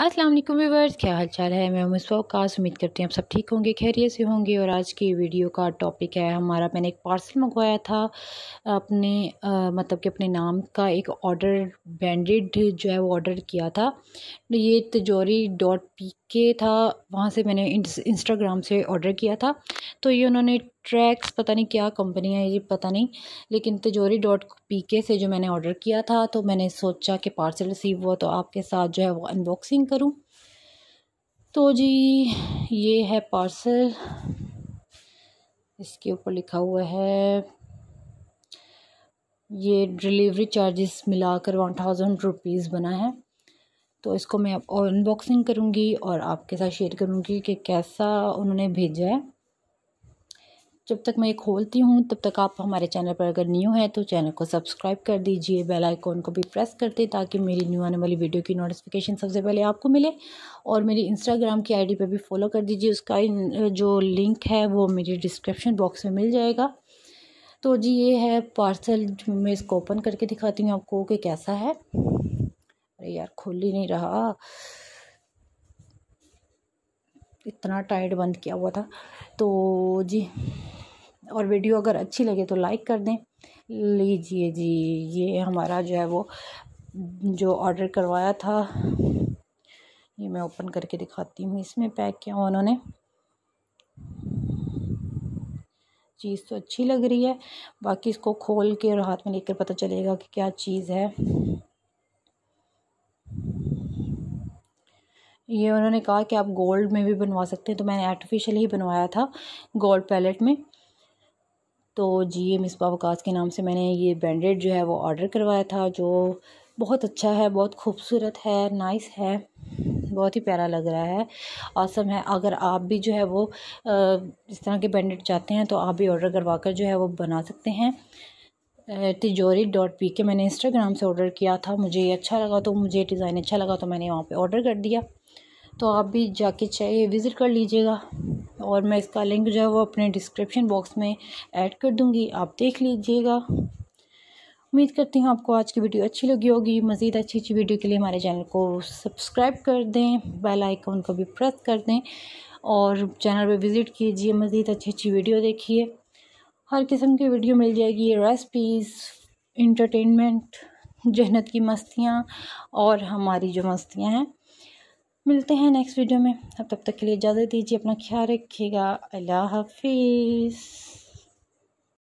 अस्सलाम व्यूवर्स क्या हाल चाल है मैं उमिस वकास उम्मीद करती हूँ आप सब ठीक होंगे खैरियत से होंगे और आज की वीडियो का टॉपिक है हमारा मैंने एक पार्सल मंगवाया था अपने आ, मतलब कि अपने नाम का एक ऑर्डर ब्रांडेड जो है वो ऑर्डर किया था ये तजोरी डॉट पी के था वहाँ से मैंने इंस्टाग्राम से ऑर्डर किया था तो ये उन्होंने ट्रैक्स पता नहीं क्या कंपनी है ये पता नहीं लेकिन तिजोरी डॉट पी के से जो मैंने ऑर्डर किया था तो मैंने सोचा कि पार्सल रिसीव हुआ तो आपके साथ जो है वो अनबॉक्सिंग करूँ तो जी ये है पार्सल इसके ऊपर लिखा हुआ है ये डिलीवरी चार्जेस मिलाकर वन थाउजेंड रुपीज़ बना है तो इसको मैं अनबॉक्सिंग करूँगी और आपके साथ शेयर करूँगी कि कैसा उन्होंने भेजा है जब तक मैं ये खोलती हूँ तब तक आप हमारे चैनल पर अगर न्यू हैं तो चैनल को सब्सक्राइब कर दीजिए बेल आइकॉन को भी प्रेस कर दें ताकि मेरी न्यू आने वाली वीडियो की नोटिफिकेशन सबसे पहले आपको मिले और मेरी इंस्टाग्राम की आईडी पर भी फॉलो कर दीजिए उसका जो लिंक है वो मेरे डिस्क्रिप्शन बॉक्स में मिल जाएगा तो जी ये है पार्सल मैं इसको ओपन करके दिखाती हूँ आपको कि कैसा है अरे यार खुल ही नहीं रहा इतना टाइट बंद किया हुआ था तो जी और वीडियो अगर अच्छी लगे तो लाइक कर दें लीजिए जी ये हमारा जो है वो जो ऑर्डर करवाया था ये मैं ओपन करके दिखाती हूँ इसमें पैक किया हुआ उन्होंने चीज़ तो अच्छी लग रही है बाकी इसको खोल के और हाथ में लेकर पता चलेगा कि क्या चीज़ है ये उन्होंने कहा कि आप गोल्ड में भी बनवा सकते हैं तो मैंने आर्टिफिशियल ही बनवाया था गोल्ड पैलेट में तो जी ये मिसबा वकास के नाम से मैंने ये ब्रांडेड जो है वो ऑर्डर करवाया था जो बहुत अच्छा है बहुत खूबसूरत है नाइस है बहुत ही प्यारा लग रहा है आसम है अगर आप भी जो है वो इस तरह के ब्रांडेड चाहते हैं तो आप भी ऑर्डर करवा कर जो है वो बना सकते हैं तिजोरी डॉट पी के मैंने इंस्टाग्राम से ऑर्डर किया था मुझे ये अच्छा लगा तो मुझे डिज़ाइन अच्छा लगा तो मैंने वहाँ पे ऑर्डर कर दिया तो आप भी जाके चाहिए विज़िट कर लीजिएगा और मैं इसका लिंक जो है वो अपने डिस्क्रिप्शन बॉक्स में ऐड कर दूँगी आप देख लीजिएगा उम्मीद करती हूँ आपको आज की वीडियो अच्छी लगी होगी मज़ीद अच्छी अच्छी वीडियो के लिए हमारे चैनल को सब्सक्राइब कर दें बेल आइकन को भी प्रेस कर दें और चैनल पर विज़िट कीजिए मज़ीद अच्छी अच्छी वीडियो देखिए हर किस्म की वीडियो मिल जाएगी रेसिपीज़ इंटरटेनमेंट जहनत की मस्तियाँ और हमारी जो मस्तियाँ हैं मिलते हैं नेक्स्ट वीडियो में अब तब तक के लिए इजाज़त दीजिए अपना ख्याल रखिएगा अल्लाह हाफिज़